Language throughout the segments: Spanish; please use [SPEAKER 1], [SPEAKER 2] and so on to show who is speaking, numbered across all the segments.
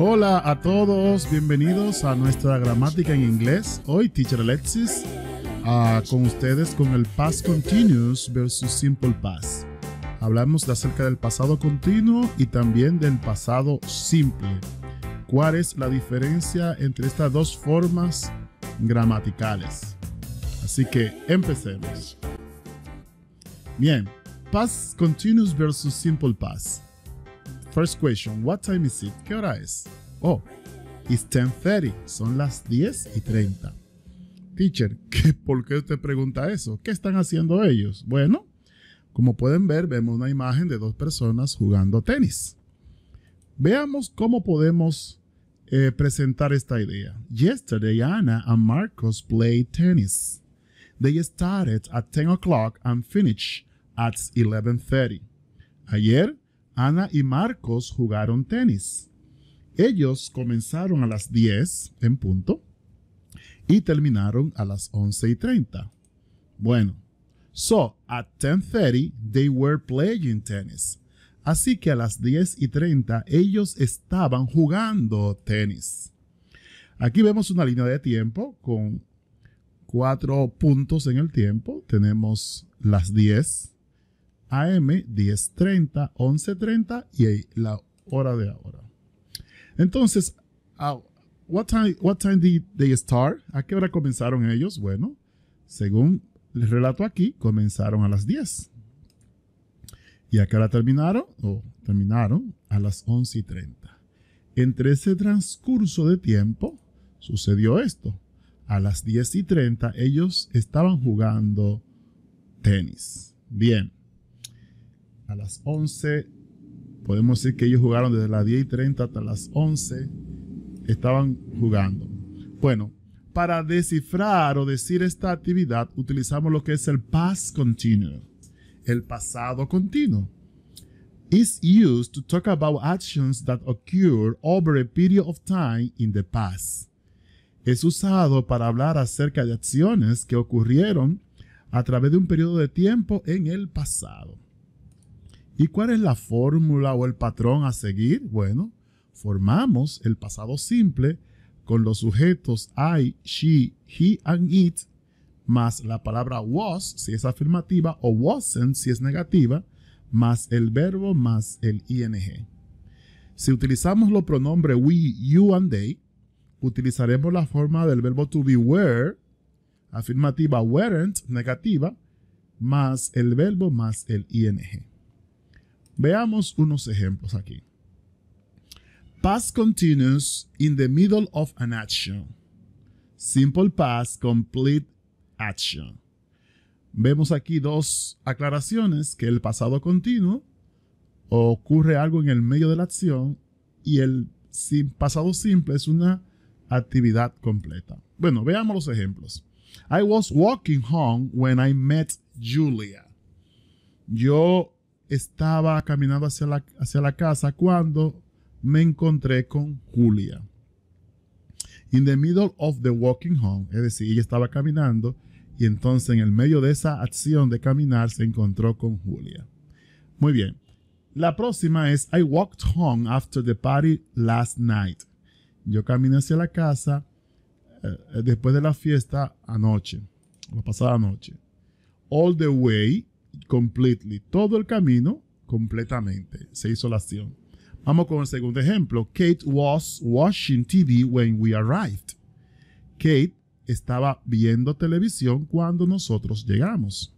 [SPEAKER 1] Hola a todos, bienvenidos a nuestra gramática en inglés. Hoy, Teacher Alexis, ah, con ustedes con el past continuous versus simple past. Hablamos acerca del pasado continuo y también del pasado simple. ¿Cuál es la diferencia entre estas dos formas gramaticales? Así que empecemos. Bien, past continuous versus simple past. First question, what time is it? ¿Qué hora es? Oh, it's 10.30. Son las 10 y 30. Teacher, ¿qué, ¿por qué usted pregunta eso? ¿Qué están haciendo ellos? Bueno, como pueden ver, vemos una imagen de dos personas jugando tenis. Veamos cómo podemos eh, presentar esta idea. Yesterday, Anna and Marcos played tennis. They started at 10 o'clock and finished at 11.30. Ayer, Ana y Marcos jugaron tenis. Ellos comenzaron a las 10 en punto y terminaron a las 11 y 30. Bueno, so at 10.30 they were playing tennis. Así que a las 10 y 30 ellos estaban jugando tenis. Aquí vemos una línea de tiempo con cuatro puntos en el tiempo. Tenemos las 10, AM, 10.30, 11.30 y la hora de ahora. Entonces, ah, what, time, did they start? ¿A qué hora comenzaron ellos? Bueno, según les relato aquí, comenzaron a las 10. ¿Y a qué hora terminaron? O oh, terminaron a las 11.30. Entre ese transcurso de tiempo sucedió esto. A las 10.30 ellos estaban jugando tenis. Bien, a las 11. Podemos decir que ellos jugaron desde las 10 y 30 hasta las 11. Estaban jugando. Bueno, para descifrar o decir esta actividad utilizamos lo que es el past continuo, el pasado continuo. It's used to talk about actions that occur over a period of time in the past. Es usado para hablar acerca de acciones que ocurrieron a través de un periodo de tiempo en el pasado. ¿Y cuál es la fórmula o el patrón a seguir? Bueno, formamos el pasado simple con los sujetos I, she, he and it, más la palabra was si es afirmativa o wasn't si es negativa, más el verbo más el ing. Si utilizamos los pronombres we, you and they, utilizaremos la forma del verbo to be were, afirmativa weren't, negativa, más el verbo más el ing. Veamos unos ejemplos aquí. Past continuous in the middle of an action. Simple past, complete action. Vemos aquí dos aclaraciones, que el pasado continuo ocurre algo en el medio de la acción y el pasado simple es una actividad completa. Bueno, veamos los ejemplos. I was walking home when I met Julia. Yo estaba caminando hacia la, hacia la casa cuando me encontré con Julia. In the middle of the walking home, es decir, ella estaba caminando y entonces en el medio de esa acción de caminar se encontró con Julia. Muy bien. La próxima es I walked home after the party last night. Yo caminé hacia la casa eh, después de la fiesta anoche, la pasada noche. All the way completely. Todo el camino, completamente. Se hizo la acción. Vamos con el segundo ejemplo. Kate was watching TV when we arrived. Kate estaba viendo televisión cuando nosotros llegamos.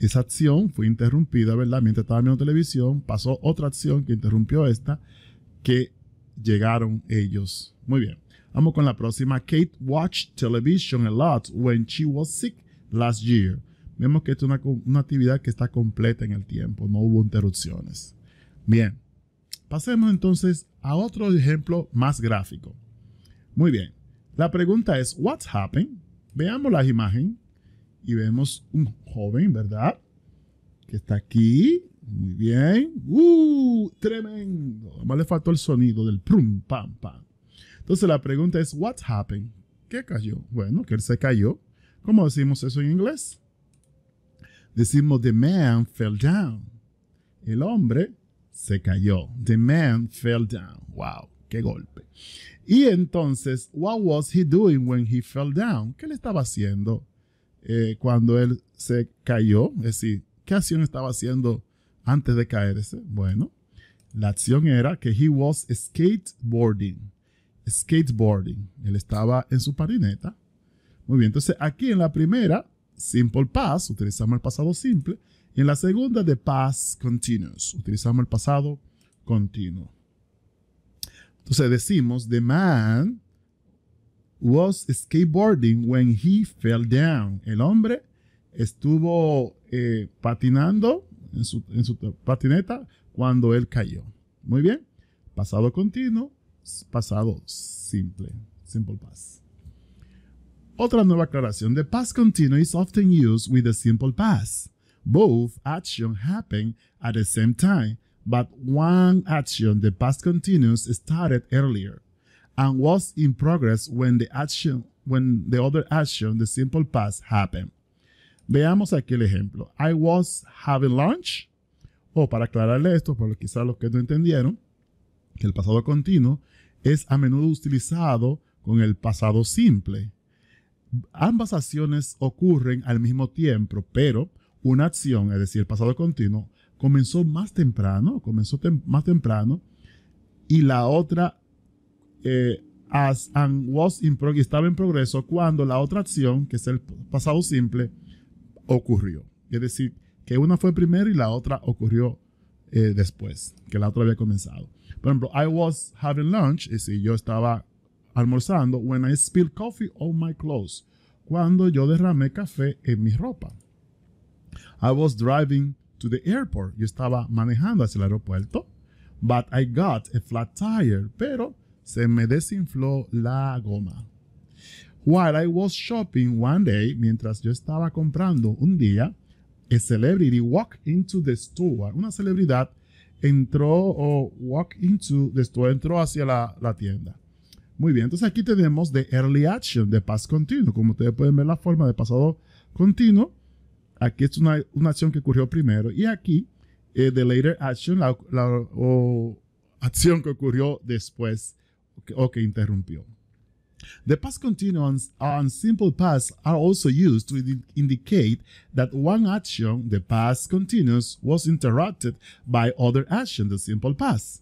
[SPEAKER 1] Esa acción fue interrumpida, ¿verdad? Mientras estaba viendo televisión, pasó otra acción que interrumpió esta, que llegaron ellos. Muy bien. Vamos con la próxima. Kate watched television a lot when she was sick last year. Vemos que es una, una actividad que está completa en el tiempo, no hubo interrupciones. Bien, pasemos entonces a otro ejemplo más gráfico. Muy bien, la pregunta es, what's happened? Veamos la imagen y vemos un joven, ¿verdad? Que está aquí, muy bien. ¡Uh! Tremendo. Además le faltó el sonido del prum, pam, pam. Entonces la pregunta es, what happened? ¿Qué cayó? Bueno, que él se cayó. ¿Cómo decimos eso en inglés? decimos the man fell down. El hombre se cayó. The man fell down. Wow, qué golpe. Y entonces, what was he doing when he fell down? ¿Qué le estaba haciendo eh, cuando él se cayó? Es decir, ¿qué acción estaba haciendo antes de caerse? Bueno, la acción era que he was skateboarding. Skateboarding. Él estaba en su patineta. Muy bien, entonces aquí en la primera simple past, utilizamos el pasado simple. Y en la segunda, de past continuous, utilizamos el pasado continuo. Entonces decimos, the man was skateboarding when he fell down. El hombre estuvo eh, patinando en su, en su patineta cuando él cayó. Muy bien. Pasado continuo, pasado simple. Simple past. Otra nueva aclaración the past continuous is often used with the simple past. Both actions happen at the same time, but one action, the past continuous, started earlier and was in progress when the action when the other action, the simple past, happened. Veamos aquí el ejemplo. I was having lunch. O oh, para aclararle esto, para quizás los que no entendieron, que el pasado continuo es a menudo utilizado con el pasado simple ambas acciones ocurren al mismo tiempo, pero una acción, es decir, el pasado continuo, comenzó más temprano, comenzó más temprano, y la otra eh, as and was in estaba en progreso cuando la otra acción, que es el pasado simple, ocurrió. Es decir, que una fue primero y la otra ocurrió eh, después, que la otra había comenzado. Por ejemplo, I was having lunch, es decir, yo estaba almorzando, when I spilled coffee on my clothes, cuando yo derramé café en mi ropa. I was driving to the airport, yo estaba manejando hacia el aeropuerto, but I got a flat tire, pero se me desinfló la goma. While I was shopping one day, mientras yo estaba comprando un día, a celebrity walked into the store, una celebridad entró o walk into the store, entró hacia la tienda. Muy bien, entonces aquí tenemos de Early Action, de Past Continuo. Como ustedes pueden ver la forma de pasado continuo, aquí es una, acción que ocurrió primero. Y aquí, the eh, de Later Action, la, acción que ocurrió después o que interrumpió. The past continuous and simple past are also used to indicate that one action, the past continuous, was interrupted by other action, the simple past.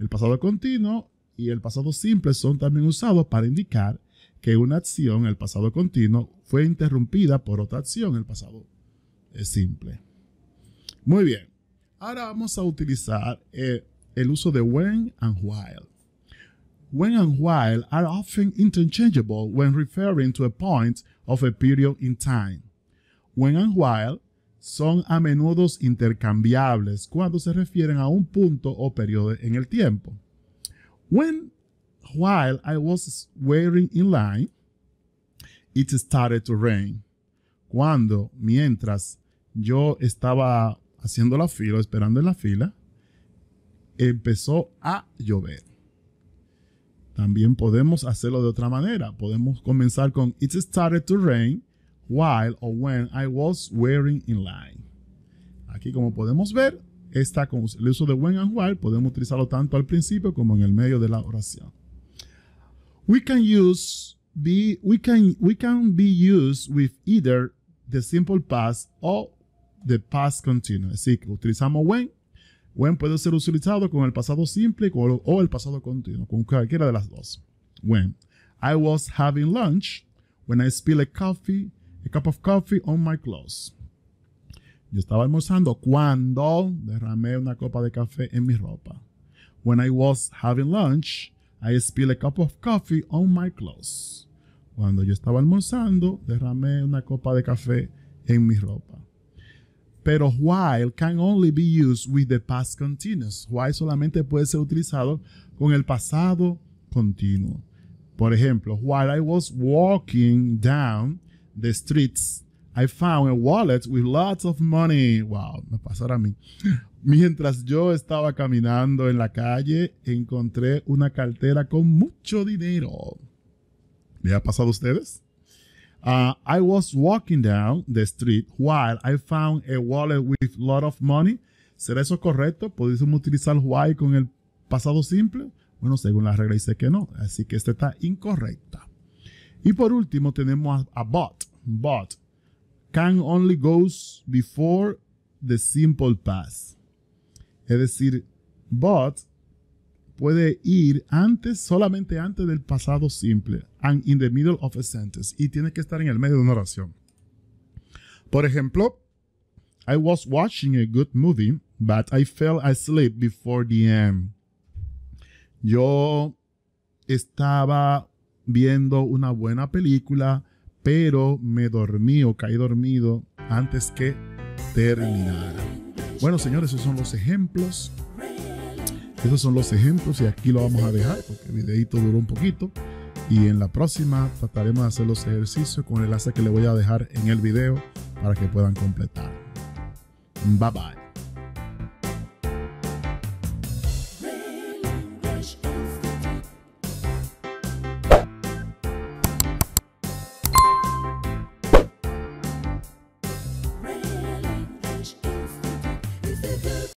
[SPEAKER 1] El pasado continuo y el pasado simple son también usados para indicar que una acción, el pasado continuo, fue interrumpida por otra acción, el pasado simple. Muy bien, ahora vamos a utilizar eh, el uso de when and while. When and while are often interchangeable when referring to a point of a period in time. When and while son a menudo intercambiables cuando se refieren a un punto o periodo en el tiempo. When, while I was wearing in line, it started to rain. Cuando, mientras yo estaba haciendo la fila, esperando en la fila, empezó a llover. También podemos hacerlo de otra manera. Podemos comenzar con It started to rain while or when I was wearing in line. Aquí como podemos ver, esta, el uso de when and while podemos utilizarlo tanto al principio como en el medio de la oración. We can use be, we can, we can be used with either the simple past or the past continuous. Así que utilizamos when. When puede ser utilizado con el pasado simple o el pasado continuo, con cualquiera de las dos. When I was having lunch, when I spilled a coffee, a cup of coffee on my clothes. Yo estaba almorzando cuando derramé una copa de café en mi ropa. When I was having lunch, I spilled a cup of coffee on my clothes. Cuando yo estaba almorzando, derramé una copa de café en mi ropa. Pero while can only be used with the past continuous. While solamente puede ser utilizado con el pasado continuo. Por ejemplo, while I was walking down the streets I found a wallet with lots of money. Wow, me pasó a mí. Mientras yo estaba caminando en la calle, encontré una cartera con mucho dinero. ¿Le ha pasado a ustedes? Uh, I was walking down the street while I found a wallet with lots lot of money. ¿Será eso correcto? ¿Podríamos utilizar while con el pasado simple? Bueno, según la regla dice que no, así que esta está incorrecta. Y por último tenemos a, a bought. Bought can only goes before the simple past. Es decir, but puede ir antes, solamente antes del pasado simple, and in the middle of a sentence, y tiene que estar en el medio de una oración. Por ejemplo, I was watching a good movie, but I fell asleep before the end. Yo estaba viendo una buena película, pero me dormí o caí dormido antes que terminara. Bueno, señores, esos son los ejemplos. Esos son los ejemplos y aquí lo vamos a dejar porque el videito duró un poquito. Y en la próxima trataremos de hacer los ejercicios con el enlace que le voy a dejar en el video para que puedan completar. Bye bye.